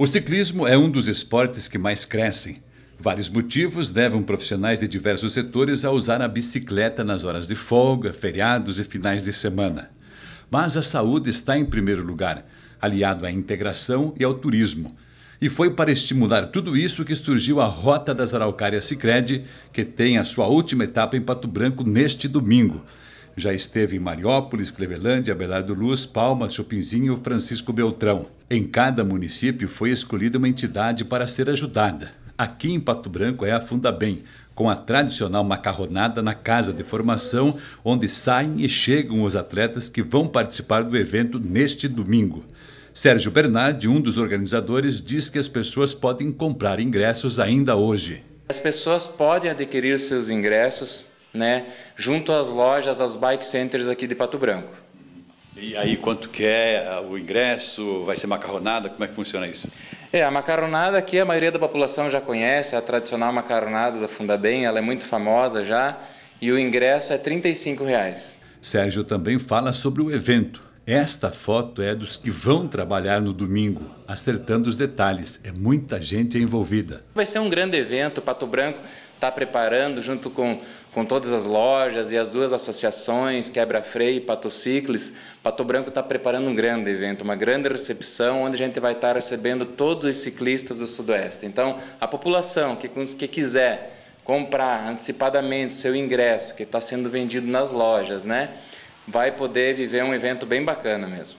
O ciclismo é um dos esportes que mais crescem. Vários motivos levam profissionais de diversos setores a usar a bicicleta nas horas de folga, feriados e finais de semana. Mas a saúde está em primeiro lugar, aliado à integração e ao turismo. E foi para estimular tudo isso que surgiu a Rota das Araucárias Cicred, que tem a sua última etapa em Pato Branco neste domingo. Já esteve em Mariópolis, Clevelândia, Abelardo Luz, Palmas, Chopinzinho e Francisco Beltrão. Em cada município foi escolhida uma entidade para ser ajudada. Aqui em Pato Branco é a Fundabem, com a tradicional macarronada na casa de formação, onde saem e chegam os atletas que vão participar do evento neste domingo. Sérgio Bernardi, um dos organizadores, diz que as pessoas podem comprar ingressos ainda hoje. As pessoas podem adquirir seus ingressos né, junto às lojas, aos bike centers aqui de Pato Branco. E aí, quanto que é ah, o ingresso? Vai ser macarronada? Como é que funciona isso? É, a macarronada aqui a maioria da população já conhece, a tradicional macarronada da Fundabem, ela é muito famosa já, e o ingresso é R$ 35. Reais. Sérgio também fala sobre o evento. Esta foto é dos que vão trabalhar no domingo, acertando os detalhes. É muita gente envolvida. Vai ser um grande evento, Pato Branco está preparando junto com, com todas as lojas e as duas associações, Quebra Freio e Patociclis. Pato Branco está preparando um grande evento, uma grande recepção, onde a gente vai estar tá recebendo todos os ciclistas do Sudoeste. Então, a população que, que quiser comprar antecipadamente seu ingresso, que está sendo vendido nas lojas, né? Vai poder viver um evento bem bacana mesmo.